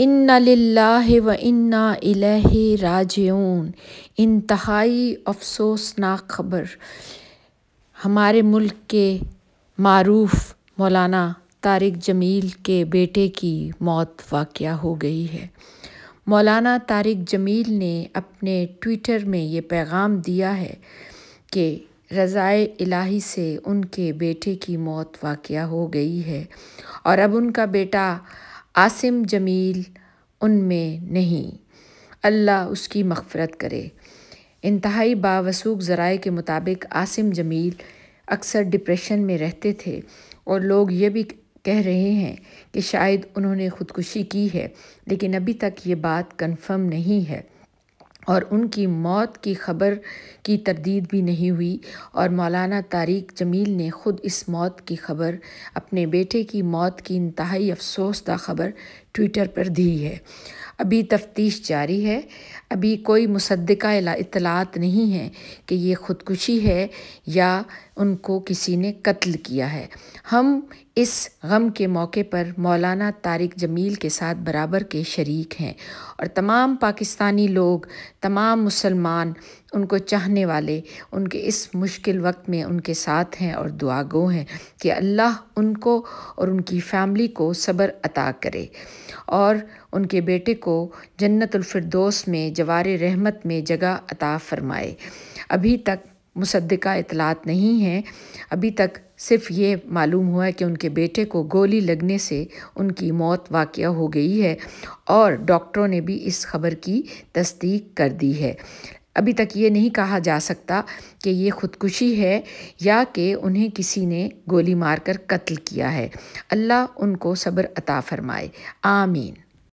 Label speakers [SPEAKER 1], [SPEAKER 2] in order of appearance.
[SPEAKER 1] इन्ना लाह व इन्ना इलैहि राजिऊन इंतहाई अफसोसनाक खबर हमारे मुल्क के मरूफ मौलाना तारिक जमील के बेटे की मौत वाक़ हो गई है मौलाना तारिक जमील ने अपने ट्विटर में ये पैगाम दिया है कि रज़ाए इलाही से उनके बेटे की मौत वाक़ हो गई है और अब उनका बेटा आसिम जमील उनमें नहीं अल्लाह उसकी मफफरत करे इंतहाई बावसूख ज़राए के मुताबिक आसिम जमील अक्सर डिप्रेशन में रहते थे और लोग ये भी कह रहे हैं कि शायद उन्होंने ख़ुदकुशी की है लेकिन अभी तक ये बात कंफर्म नहीं है और उनकी मौत की खबर की तरदीद भी नहीं हुई और मौलाना तारिक जमील ने ख़ुद इस मौत की खबर अपने बेटे की मौत की इंतहाई अफसोसदा खबर ट्विटर पर दी है अभी तफ्तीश जारी है अभी कोई मुसदा इतलात नहीं है कि ये ख़ुदकुशी है या उनको किसी ने कत्ल किया है हम इस गम के मौके पर मौलाना तारिक जमील के साथ बराबर के शरीक हैं और तमाम पाकिस्तानी लोग तमाम मुसलमान उनको चाहने वाले उनके इस मुश्किल वक्त में उनके साथ हैं और दुआगो हैं कि अल्लाह उनको और उनकी फ़ैमिली को सब्र अता करे और उनके बेटे को जन्नतफरदोस में जवार रहमत में जगह अता फ़रमाए अभी तक मुसदा इतलात नहीं है अभी तक सिर्फ ये मालूम हुआ है कि उनके बेटे को गोली लगने से उनकी मौत वाक़ हो गई है और डॉक्टरों ने भी इस खबर की तस्दीक कर दी है अभी तक ये नहीं कहा जा सकता कि ये ख़ुदकुशी है या कि उन्हें किसी ने गोली मारकर कत्ल किया है अल्लाह उनको सब्र अता फरमाए आमीन